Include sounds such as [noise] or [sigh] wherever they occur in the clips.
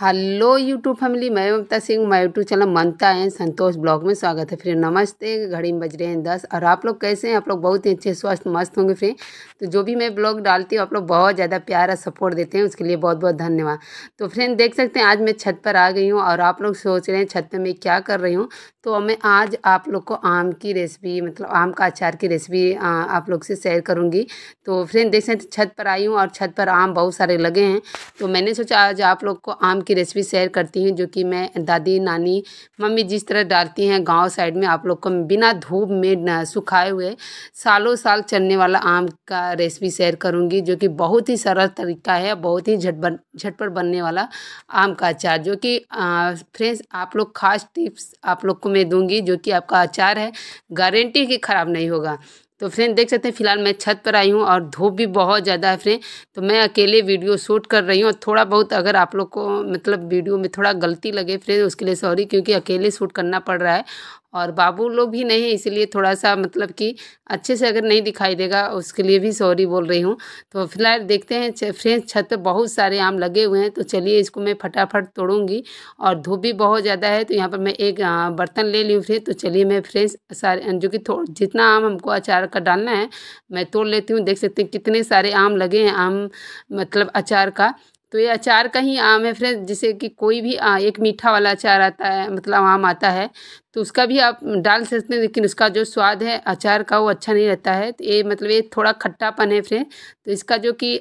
hello YouTube family मैं ममता सिंह मैं YouTube channel ममता है संतोष ब्लॉग में स्वागत है फ्रेंड नमस्ते घड़ी में बज रहे हैं दस और आप लोग कैसे हैं आप लोग बहुत ही अच्छे स्वस्थ मस्त होंगे फ्रेंड तो जो भी मैं ब्लॉग डालती हूँ आप लोग बहुत ज़्यादा प्यार और सपोर्ट देते हैं उसके लिए बहुत बहुत धन्यवाद तो फ्रेंड देख सकते हैं आज मैं छत पर आ गई हूँ और आप लोग सोच रहे हैं छत पर मैं क्या कर रही हूँ तो मैं आज आप लोग को आम की रेसिपी मतलब आम का अचार की रेसिपी आप लोग से शेयर करूँगी तो फ्रेंड देख सकते छत पर आई हूँ और छत पर आम बहुत सारे लगे हैं तो मैंने सोचा आज आप लोग को आम की रेसिपी शेयर करती हूँ जो कि मैं दादी नानी मम्मी जिस तरह डालती हैं गांव साइड में आप लोग को बिना धूप में सुखाए हुए सालों साल चलने वाला आम का रेसिपी शेयर करूँगी जो कि बहुत ही सरल तरीका है बहुत ही झट झटपट बनने वाला आम का अचार जो कि फ्रेंड्स आप लोग खास टिप्स आप लोग को मैं दूँगी जो कि आपका अचार है गारंटी कि ख़राब नहीं होगा तो फ्रेंड देख सकते हैं फिलहाल मैं छत पर आई हूँ और धूप भी बहुत ज़्यादा है फ्रेंड तो मैं अकेले वीडियो शूट कर रही हूँ और थोड़ा बहुत अगर आप लोग को मतलब वीडियो में थोड़ा गलती लगे फ्रेंड उसके लिए सॉरी क्योंकि अकेले शूट करना पड़ रहा है और बाबू लोग भी नहीं इसलिए थोड़ा सा मतलब कि अच्छे से अगर नहीं दिखाई देगा उसके लिए भी सॉरी बोल रही हूँ तो फिलहाल देखते हैं फ्रेंड्स छत पर बहुत सारे आम लगे हुए हैं तो चलिए इसको मैं फटाफट तोड़ूंगी और धूप भी बहुत ज़्यादा है तो यहाँ पर मैं एक बर्तन ले ली फ्रेंड तो चलिए मैं फ्रेंड्स सारे जो कि जितना आम हमको अचार का डालना है मैं तोड़ लेती हूँ देख सकते हैं कितने सारे आम लगे हैं आम मतलब अचार का तो ये अचार का ही आम है फ्रेंड जैसे कि कोई भी आ, एक मीठा वाला अचार आता है मतलब आम आता है तो उसका भी आप डाल सकते हैं लेकिन उसका जो स्वाद है अचार का वो अच्छा नहीं रहता है तो ये मतलब ये थोड़ा खट्टापन है फ्रेंड तो इसका जो कि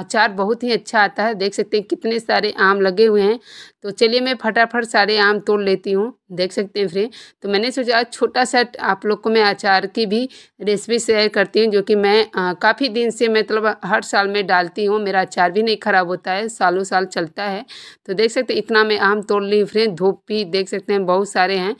अचार बहुत ही अच्छा आता है देख सकते हैं कितने सारे आम लगे हुए हैं तो चलिए मैं फटाफट सारे आम तोड़ लेती हूँ देख सकते हैं फ्रेंड तो मैंने सोचा छोटा सा आप लोग को मैं अचार की भी रेसिपी शेयर करती हूँ जो कि मैं काफ़ी दिन से मतलब हर साल में डालती हूँ मेरा अचार भी नहीं ख़राब होता है सालों साल चलता है तो देख सकते इतना मैं आम तोड़ ली फ्रेंड धूप भी देख सकते हैं बहुत सारे हैं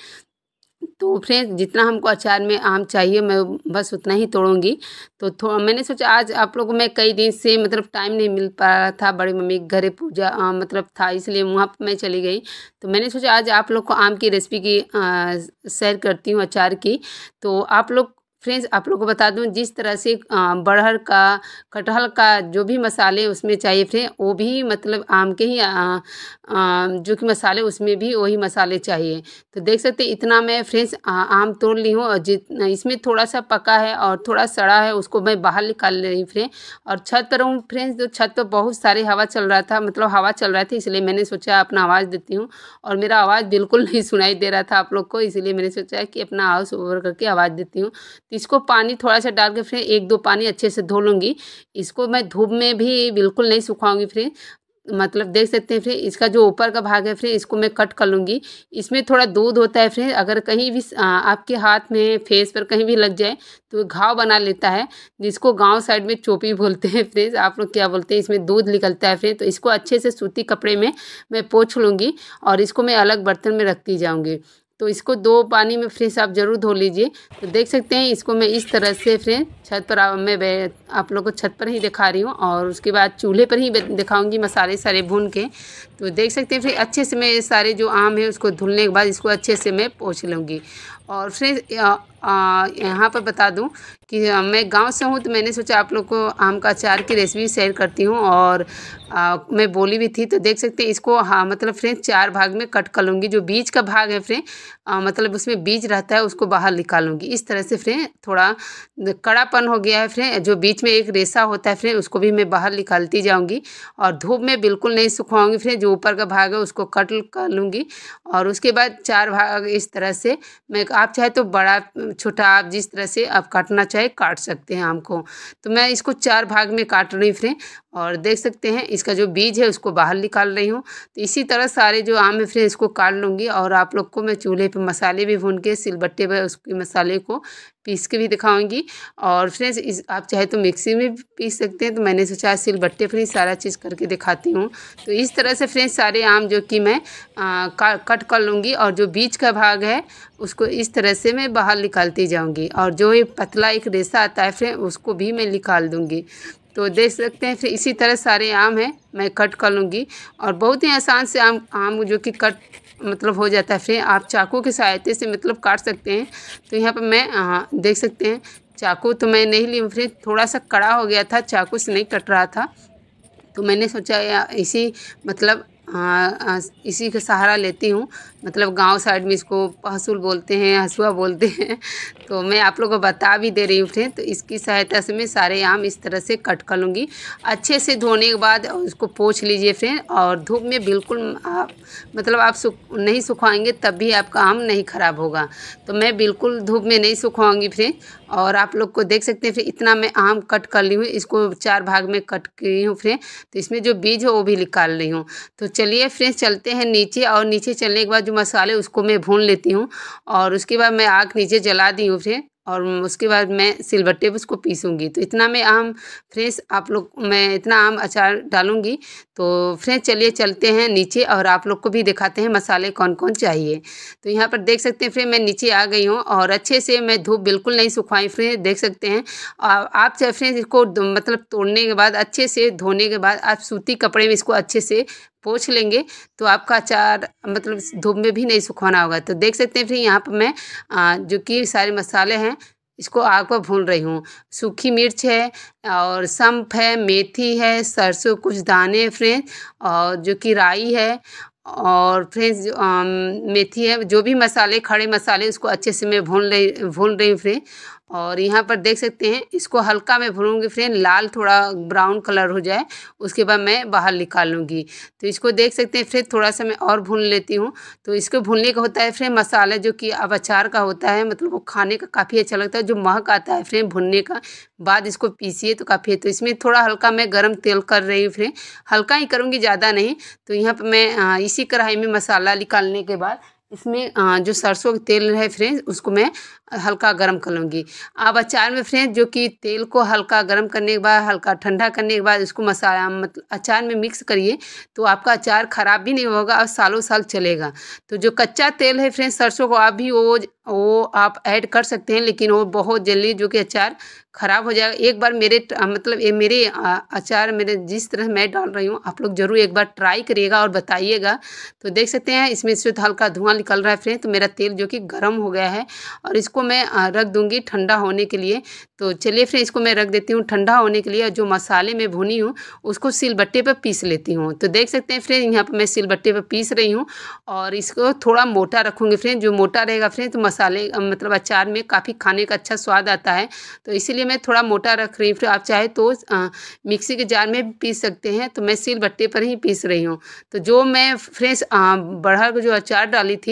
तो फ्रेंड जितना हमको अचार में आम चाहिए मैं बस उतना ही तोड़ूंगी तो थोड़ा मैंने सोचा आज आप लोगों को मैं कई दिन से मतलब टाइम नहीं मिल पा रहा था बड़ी मम्मी घरे पूजा आ, मतलब था इसलिए वहाँ पर मैं चली गई तो मैंने सोचा आज आप लोग को आम की रेसिपी की शेयर करती हूँ अचार की तो आप लोग फ्रेंड्स आप लोग को बता दूं जिस तरह से बड़हर का कटहल का जो भी मसाले उसमें चाहिए फ्रें वो भी मतलब आम के ही आ, आ, जो कि मसाले उसमें भी वही मसाले चाहिए तो देख सकते इतना मैं फ्रेंड्स आम तोड़ ली हूँ और जितना इसमें थोड़ा सा पका है और थोड़ा सड़ा है उसको मैं बाहर निकाल रही फ्रें और छत पर हूँ फ्रेंड्स तो छत पर बहुत सारी हवा चल रहा था मतलब हवा चल रहा था इसलिए मैंने सोचा अपना आवाज़ देती हूँ और मेरा आवाज़ बिल्कुल नहीं सुनाई दे रहा था आप लोग को इसलिए मैंने सोचा कि अपना हाउस ओवर करके आवाज़ देती हूँ इसको पानी थोड़ा सा डाल के फिर एक दो पानी अच्छे से धो लूँगी इसको मैं धूप में भी बिल्कुल नहीं सुखाऊंगी फिर मतलब देख सकते हैं फिर इसका जो ऊपर का भाग है फिर इसको मैं कट कर लूँगी इसमें थोड़ा दूध होता है फिर अगर कहीं भी आपके हाथ में फेस पर कहीं भी लग जाए तो घाव बना लेता है जिसको गांव साइड में चोपी [laughs] बोलते हैं फिर आप लोग क्या बोलते हैं इसमें दूध निकलता है फिर तो इसको अच्छे से सूती कपड़े में मैं पोछ लूँगी और इसको मैं अलग बर्तन में रखती जाऊँगी तो इसको दो पानी में फ्रेंड्स आप ज़रूर धो लीजिए तो देख सकते हैं इसको मैं इस तरह से फ्रेंड छत पर मैं आप लोगों को छत पर ही दिखा रही हूँ और उसके बाद चूल्हे पर ही दिखाऊंगी मसाले सारे भून के तो देख सकते हैं फिर अच्छे से मैं सारे जो आम है उसको धुलने के बाद इसको अच्छे से मैं पोछ लूँगी और फ्रेंड यहाँ पर बता दूँ कि मैं गांव से हूँ तो मैंने सोचा आप लोग को आम का अचार की रेसिपी शेयर करती हूँ और आ, मैं बोली भी थी तो देख सकते हैं इसको हाँ मतलब फ्रेंड चार भाग में कट कर लूँगी जो बीज का भाग है फ्रेंड मतलब उसमें बीज रहता है उसको बाहर निकालूंगी इस तरह से फ्रेंड थोड़ा कड़ापन हो गया है फ्रेंड जो बीच में एक रेसा होता है फ्रेंड उसको भी मैं बाहर निकालती जाऊँगी और धूप में बिल्कुल नहीं सुखाऊँगी फ्रेंड जो ऊपर का भाग है उसको कट कर लूँगी और उसके बाद चार भाग इस तरह से मैं आप चाहे तो बड़ा छोटा आप जिस तरह से आप काटना चाहे काट सकते हैं आम को तो मैं इसको चार भाग में काट रही फ्रेंड और देख सकते हैं इसका जो बीज है उसको बाहर निकाल रही हूँ तो इसी तरह सारे जो आम है फ्रेंड इसको काट लूँगी और आप लोग को मैं चूल्हे पर मसाले भी भून के सिलबट्टे पर उसके मसाले को पीस के भी दिखाऊंगी और फ्रेंड्स इस आप चाहे तो मिक्सी में भी पीस सकते हैं तो मैंने सोचा सिल बट्टे पर ही सारा चीज़ करके दिखाती हूँ तो इस तरह से फ्रेंड्स सारे आम जो कि मैं आ, कट कर लूँगी और जो बीच का भाग है उसको इस तरह से मैं बाहर निकालती जाऊँगी और जो ये पतला एक रेसा आता है फ्रेंड उसको भी मैं निकाल दूँगी तो देख सकते हैं फिर इसी तरह सारे आम हैं मैं कट कर लूँगी और बहुत ही आसान से आम आम जो कि कट मतलब हो जाता है फिर आप चाकू की सहायता से मतलब काट सकते हैं तो यहाँ पर मैं आ, हाँ, देख सकते हैं चाकू तो मैं नहीं ली फिर थोड़ा सा कड़ा हो गया था चाकू से नहीं कट रहा था तो मैंने सोचा इसी मतलब आ, हाँ, आ, हाँ, इसी का सहारा लेती हूँ मतलब गांव साइड में इसको हसूल बोलते हैं हसुआ बोलते हैं तो मैं आप लोग को बता भी दे रही हूँ फ्रेंड तो इसकी सहायता से मैं सारे आम इस तरह से कट कर लूँगी अच्छे से धोने के बाद उसको पोछ लीजिए फिर और धूप में बिल्कुल आप मतलब आप सुख नहीं सुखाएंगे तब भी आपका आम नहीं ख़राब होगा तो मैं बिल्कुल धूप में नहीं सुखाऊँगी फिर और आप लोग को देख सकते हैं फिर इतना मैं आम कट कर ली हूँ इसको चार भाग में कट की हूँ फिर तो इसमें जो बीज है वो भी निकाल रही हूँ तो चलिए फ्रेंड चलते हैं नीचे और नीचे चलने के बाद जो मसाले उसको मैं भून लेती हूँ और उसके बाद मैं आग नीचे जला दी हूँ फिर और उसके बाद मैं सिलबट्टे पर उसको पीसूँगी तो इतना मैं आम फ्रेंड्स आप लोग मैं इतना आम अचार डालूँगी तो फ्रेंड्स चलिए चलते हैं नीचे और आप लोग को भी दिखाते हैं मसाले कौन कौन चाहिए तो यहाँ पर देख सकते हैं फ्रेंड मैं नीचे आ गई हूँ और अच्छे से मैं धूप बिल्कुल नहीं सुखाई फ्रेंड देख सकते हैं आप चाहे फ्रेंड्स इसको मतलब तोड़ने के बाद अच्छे से धोने के बाद आप सूती कपड़े में इसको अच्छे से पोछ लेंगे तो आपका अचार मतलब धूप में भी नहीं सुखाना होगा तो देख सकते हैं फिर यहाँ पर मैं आ, जो कि सारे मसाले हैं इसको आग पर भून रही हूँ सूखी मिर्च है और सम्फ है मेथी है सरसों कुछ दाने फ्रेंड और जो कि राई है और फ्रेंड्स मेथी है जो भी मसाले खड़े मसाले उसको अच्छे से मैं भून रही भून रही हूँ फ्रेंड और यहाँ पर देख सकते हैं इसको हल्का मैं भूनूंगी फ्रेंड लाल थोड़ा ब्राउन कलर हो जाए उसके बाद मैं बाहर निकाल लूँगी तो इसको देख सकते हैं फ्रेंड थोड़ा सा मैं और भून लेती हूँ तो इसको भूनने का होता है फ्रेंड मसाला जो कि अब अचार का होता है मतलब वो खाने का काफ़ी अच्छा लगता है जो महक आता है फ्रेंड भूनने का बाद इसको पीसीए तो काफ़ी तो अच्छा, इसमें थोड़ा हल्का मैं गर्म तेल कर रही हूँ फ्रेंड हल्का ही करूँगी ज़्यादा नहीं तो यहाँ पर मैं हाँ, इसी कढ़ाई में मसाला निकालने के बाद इसमें जो सरसों का तेल है फ्रेंड्स उसको मैं हल्का गर्म कर लूँगी अब अचार में फ्रेंड्स जो कि तेल को हल्का गर्म करने के बाद हल्का ठंडा करने के बाद इसको मसाला मतलब अचार में मिक्स करिए तो आपका अचार ख़राब भी नहीं होगा और सालों साल चलेगा तो जो कच्चा तेल है फ्रेंड्स सरसों को आप भी वो वो आप ऐड कर सकते हैं लेकिन वो बहुत जल्दी जो कि अचार ख़राब हो जाएगा एक बार मेरे मतलब ये मेरे अचार मेरे जिस तरह मैं डाल रही हूँ आप लोग ज़रूर एक बार ट्राई करिएगा और बताइएगा तो देख सकते हैं इसमें से हल्का धुआं निकल रहा है फ्रेंड तो मेरा तेल जो कि गर्म हो गया है और इसको मैं रख दूंगी ठंडा होने के लिए तो चलिए फ्रेंड इसको मैं रख देती हूँ ठंडा होने के लिए और जो मसाले मैं भुनी हूँ उसको सिलबट्टे पर पीस लेती हूँ तो देख सकते हैं फ्रेंड यहाँ पर मैं सिलबट्टे पर पीस रही हूँ और इसको थोड़ा मोटा रखूँगी फ्रेंड जो मोटा रहेगा फ्रेंड तो मसाले मतलब अचार में काफ़ी खाने का अच्छा स्वाद आता है तो इसीलिए मैं थोड़ा मोटा रख रही हूँ फिर आप चाहे तो मिक्सी के जार में पीस सकते हैं तो मैं सिल बट्टे पर ही पीस रही हूँ तो जो मैं फ्रेश बढ़ा जो अचार डाली थी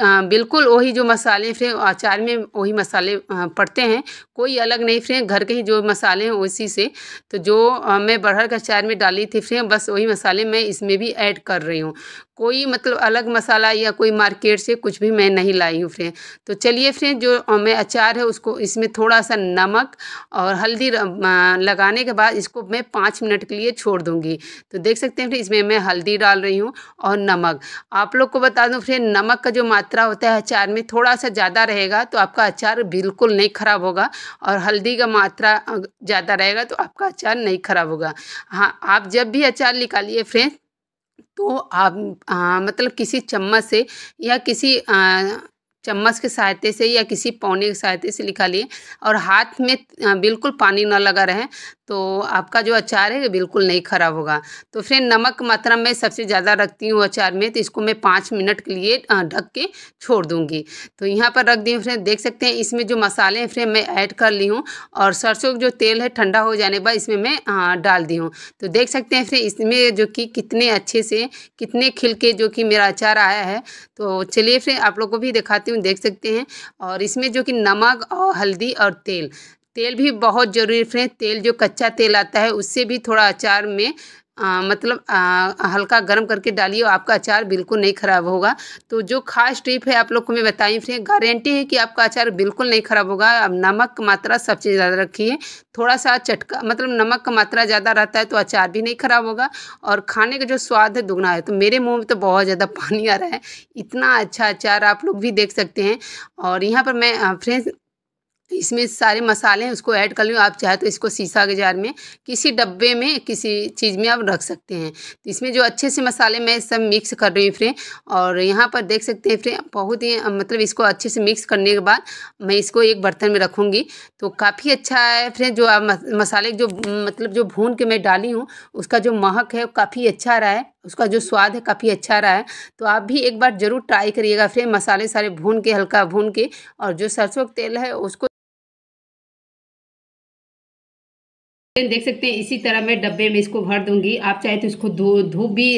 बिल्कुल वही जो मसाले फिर अचार में वही मसाले पड़ते हैं कोई अलग नहीं फिर घर के ही जो मसाले हैं उसी से तो जो मैं बरहर के अचार में डाली थी फिर बस वही मसाले मैं इसमें भी ऐड कर रही हूँ कोई मतलब अलग मसाला या कोई मार्केट से कुछ भी मैं नहीं लाई हूँ फ्रेंड तो चलिए फ्रेंड जो मैं अचार है उसको इसमें थोड़ा सा नमक और हल्दी लगाने के बाद इसको मैं पाँच मिनट के लिए छोड़ दूँगी तो देख सकते हैं फिर इसमें मैं हल्दी डाल रही हूँ और नमक आप लोग को बता दूँ फ्रेंड नमक का जो मात्रा होता है अचार में थोड़ा सा ज़्यादा रहेगा तो आपका अचार बिल्कुल नहीं खराब होगा और हल्दी का मात्रा ज़्यादा रहेगा तो आपका अचार नहीं खराब होगा हाँ आप जब भी अचार निकालिए फ्रेंड तो आप आ, हाँ, मतलब किसी चम्मच से या किसी आ, चम्मच के सहायता से या किसी पौने के सहायता से लिए और हाथ में बिल्कुल पानी न लगा रहे तो आपका जो अचार है बिल्कुल नहीं ख़राब होगा तो फिर नमक मात्रा मैं सबसे ज़्यादा रखती हूँ अचार में तो इसको मैं पाँच मिनट के लिए ढक के छोड़ दूँगी तो यहाँ पर रख दी हूँ फ्रेंड देख सकते हैं इसमें जो मसाले हैं फ्रेंड मैं ऐड कर ली हूँ और सरसों का जो तेल है ठंडा हो जाने बाद इसमें मैं डाल दी हूँ तो देख सकते हैं फिर इसमें जो कि कितने अच्छे से कितने खिल के जो कि मेरा अचार आया है तो चलिए फिर आप लोग को भी दिखाती हूँ में देख सकते हैं और इसमें जो कि नमक और हल्दी और तेल तेल भी बहुत ज़रूरी फ्रेंड तेल जो कच्चा तेल आता है उससे भी थोड़ा अचार में आ, मतलब आ, हल्का गर्म करके डालिए आपका अचार बिल्कुल नहीं ख़राब होगा तो जो खास टिप है आप लोग को मैं बताई फिर गारंटी है कि आपका अचार बिल्कुल नहीं ख़राब होगा अब नमक की मात्रा सबसे ज़्यादा रखिए थोड़ा सा चटका मतलब नमक का मात्रा ज़्यादा रहता है तो अचार भी नहीं ख़राब होगा और खाने का जो स्वाद है दुगना है तो मेरे मुँह में तो बहुत ज़्यादा पानी आ रहा है इतना अच्छा अचार आप लोग भी देख सकते हैं और यहाँ पर मैं फ्रेंड्स इसमें सारे मसाले हैं उसको ऐड कर लूँ आप चाहे तो इसको शीशा के जार में किसी डब्बे में किसी चीज़ में आप रख सकते हैं तो इसमें जो अच्छे से मसाले मैं सब मिक्स कर रही हूँ फिर और यहाँ पर देख सकते हैं फिर बहुत ही मतलब इसको अच्छे से मिक्स करने के बाद मैं इसको एक बर्तन में रखूँगी तो काफ़ी अच्छा है फिर जो आप मसाले जो मतलब जो भून के मैं डाली हूँ उसका जो महक है काफ़ी अच्छा रहा है उसका जो स्वाद है काफ़ी अच्छा रहा है तो आप भी एक बार ज़रूर ट्राई करिएगा फिर मसाले सारे भून के हल्का भून के और जो सरसों का तेल है उसको देख सकते हैं इसी तरह मैं डब्बे में इसको भर दूंगी आप चाहे तो इसको धो धूप भी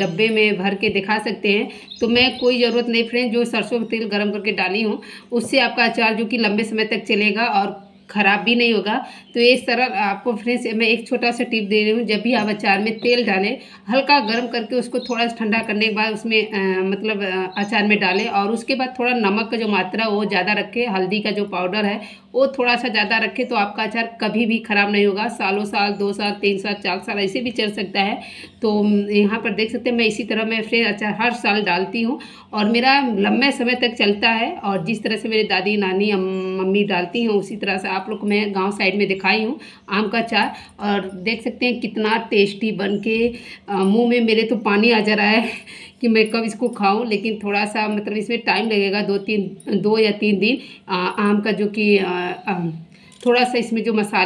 डब्बे में भर के दिखा सकते हैं तो मैं कोई ज़रूरत नहीं फ्रेंड जो सरसों का तेल गर्म करके डाली हूँ उससे आपका अचार जो कि लंबे समय तक चलेगा और ख़राब भी नहीं होगा तो इस तरह आपको फ्रेंड्स मैं एक छोटा सा टिप दे रही हूँ जब भी आप अचार में तेल डालें हल्का गर्म करके उसको थोड़ा सा ठंडा करने के बाद उसमें आ, मतलब अचार में डालें और उसके बाद थोड़ा नमक का जो मात्रा वो ज़्यादा रखें हल्दी का जो पाउडर है वो थोड़ा सा ज़्यादा रखें तो आपका अचार कभी भी ख़राब नहीं होगा सालों साल दो साल तीन साल चार साल ऐसे भी चल सकता है तो यहाँ पर देख सकते हैं मैं इसी तरह मैं फ्रेश अचार हर साल डालती हूँ और मेरा लंबे समय तक चलता है और जिस तरह से मेरी दादी नानी मम्मी डालती हैं उसी तरह से आप लोग को मैं गाँव साइड में दिखाई हूँ आम का अचार और देख सकते हैं कितना टेस्टी बन के मुँह में मेरे तो पानी आ जा रहा है कि मैं कब इसको खाऊं लेकिन थोड़ा सा मतलब इसमें टाइम लगेगा दो तीन दो या तीन दिन आम का जो कि थोड़ा सा इसमें जो मसाला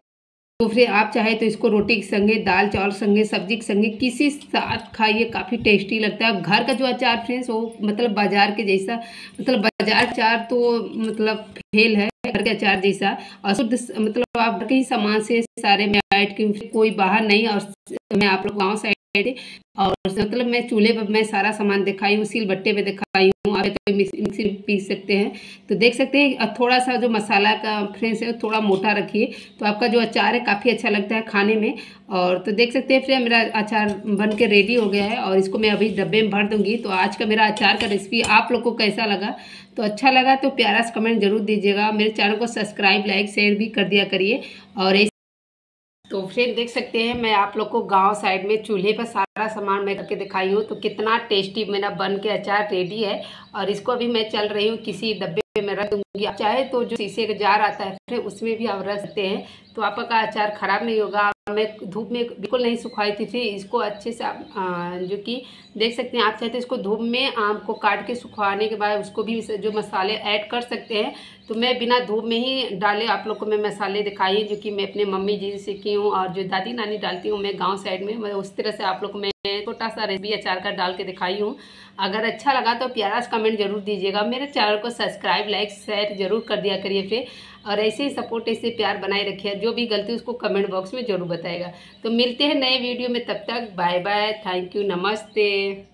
तो फिर आप चाहे तो इसको रोटी के संगे दाल चावल संगे सब्जी के संगे किसी साथ खाइए काफ़ी टेस्टी लगता है घर का जो अचार फ्रेंड्स वो मतलब बाजार के जैसा मतलब बाजार अचार तो मतलब फेल है घर के अचार जैसा और शुद्ध मतलब आप कहीं सामान से सारे में बैठ के कोई बाहर नहीं और मैं आप लोग गाँव से और मतलब मैं चूल्हे पर मैं सारा सामान दिखाई हूँ सील बट्टे पे दिखाई हूँ आप तो मिक्सी पीस सकते हैं तो देख सकते हैं थोड़ा सा जो मसाला का फ्रेंड्स है थोड़ा मोटा रखिए तो आपका जो अचार है काफ़ी अच्छा लगता है खाने में और तो देख सकते हैं फिर मेरा अचार बन के रेडी हो गया है और इसको मैं अभी डब्बे में भर दूँगी तो आज का मेरा अचार का रेसिपी आप लोग को कैसा लगा तो अच्छा लगा तो प्यारा सा कमेंट जरूर दीजिएगा मेरे चैनल को सब्सक्राइब लाइक शेयर भी कर दिया करिए और तो फ्रेंड देख सकते हैं मैं आप लोग को गांव साइड में चूल्हे पर सारा सामान मैं करके दिखाई हूँ तो कितना टेस्टी मेरा बन के अचार रेडी है और इसको अभी मैं चल रही हूँ किसी डब्बे में रख दूँगी चाहे तो जो शीशे का जार आता है उसमें भी आप रख सकते हैं तो आपका अचार ख़राब नहीं होगा मैं धूप में बिल्कुल नहीं सुखाई थी थी इसको अच्छे से आप जो कि देख सकते हैं आप चाहते इसको धूप में आम को काट के सुखाने के बाद उसको भी जो मसाले ऐड कर सकते हैं तो मैं बिना धूप में ही डाले आप लोग को मैं मसाले दिखाई जो कि मैं अपने मम्मी जी से की हूँ और जो दादी नानी डालती हूँ मैं गाँव साइड में उस तरह से आप लोग को मैं छोटा सा रेसिपी अचार का डाल के दिखाई हूँ अगर अच्छा लगा तो प्यारा कमेंट जरूर दीजिएगा मेरे चैनल को सब्सक्राइब लाइक शेयर जरूर कर दिया करिए फिर और ऐसे ही सपोर्ट ऐसे प्यार बनाए रखे जो भी गलती उसको कमेंट बॉक्स में ज़रूर बताएगा तो मिलते हैं नए वीडियो में तब तक बाय बाय थैंक यू नमस्ते